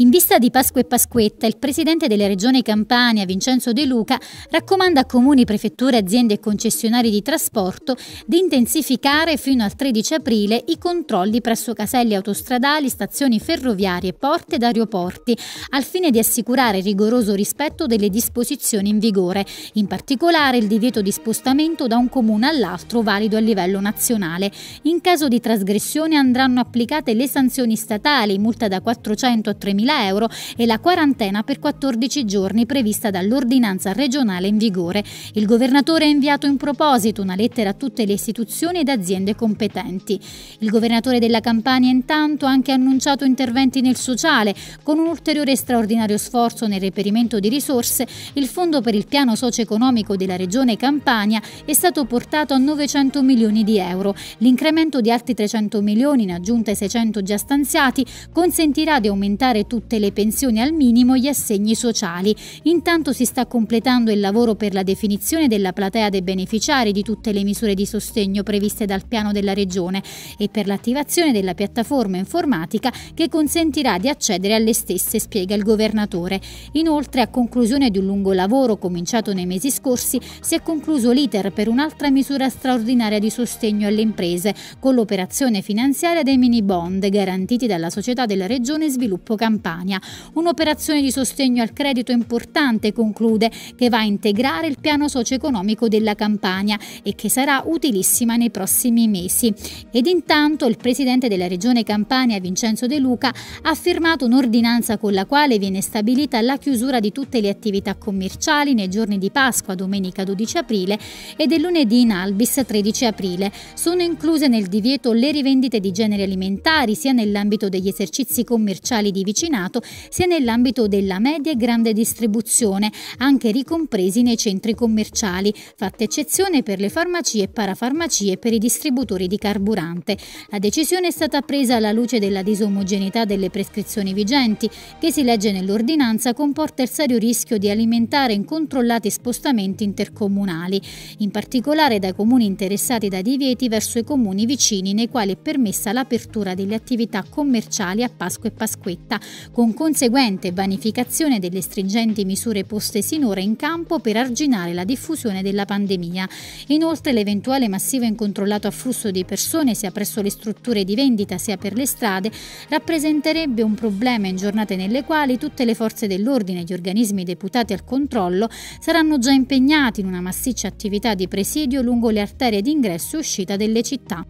In vista di Pasqua e Pasquetta, il presidente della Regione Campania, Vincenzo De Luca, raccomanda a comuni, prefetture, aziende e concessionari di trasporto di intensificare fino al 13 aprile i controlli presso caselli autostradali, stazioni ferroviarie, porte ed aeroporti, al fine di assicurare rigoroso rispetto delle disposizioni in vigore, in particolare il divieto di spostamento da un comune all'altro valido a livello nazionale. In caso di trasgressione andranno applicate le sanzioni statali, multa da 400 400 a 3.000 euro e la quarantena per 14 giorni prevista dall'ordinanza regionale in vigore. Il governatore ha inviato in proposito una lettera a tutte le istituzioni ed aziende competenti. Il governatore della Campania intanto ha anche annunciato interventi nel sociale con un ulteriore straordinario sforzo nel reperimento di risorse. Il fondo per il piano socio-economico della regione Campania è stato portato a 900 milioni di euro. L'incremento di altri 300 milioni in aggiunta ai 600 già stanziati consentirà di aumentare tutte le pensioni al minimo e gli assegni sociali. Intanto si sta completando il lavoro per la definizione della platea dei beneficiari di tutte le misure di sostegno previste dal piano della Regione e per l'attivazione della piattaforma informatica che consentirà di accedere alle stesse, spiega il governatore. Inoltre, a conclusione di un lungo lavoro cominciato nei mesi scorsi, si è concluso l'iter per un'altra misura straordinaria di sostegno alle imprese, con l'operazione finanziaria dei mini bond garantiti dalla società della Regione Sviluppo Campania. Un'operazione di sostegno al credito importante, conclude, che va a integrare il piano socio-economico della Campania e che sarà utilissima nei prossimi mesi. Ed intanto il presidente della regione Campania, Vincenzo De Luca, ha firmato un'ordinanza con la quale viene stabilita la chiusura di tutte le attività commerciali nei giorni di Pasqua, domenica 12 aprile, e del lunedì in Albis 13 aprile. Sono incluse nel divieto le rivendite di generi alimentari sia nell'ambito degli esercizi commerciali commerciali di vicinato sia nell'ambito della media e grande distribuzione, anche ricompresi nei centri commerciali, fatta eccezione per le farmacie e parafarmacie e per i distributori di carburante. La decisione è stata presa alla luce della disomogeneità delle prescrizioni vigenti, che si legge nell'ordinanza comporta il serio rischio di alimentare incontrollati spostamenti intercomunali, in particolare dai comuni interessati da divieti verso i comuni vicini nei quali è permessa l'apertura delle attività commerciali a Pasqua e Pasquale. Pasquetta, con conseguente vanificazione delle stringenti misure poste sinora in campo per arginare la diffusione della pandemia. Inoltre l'eventuale massivo e incontrollato afflusso di persone sia presso le strutture di vendita sia per le strade rappresenterebbe un problema in giornate nelle quali tutte le forze dell'ordine e gli organismi deputati al controllo saranno già impegnati in una massiccia attività di presidio lungo le arterie d'ingresso e uscita delle città.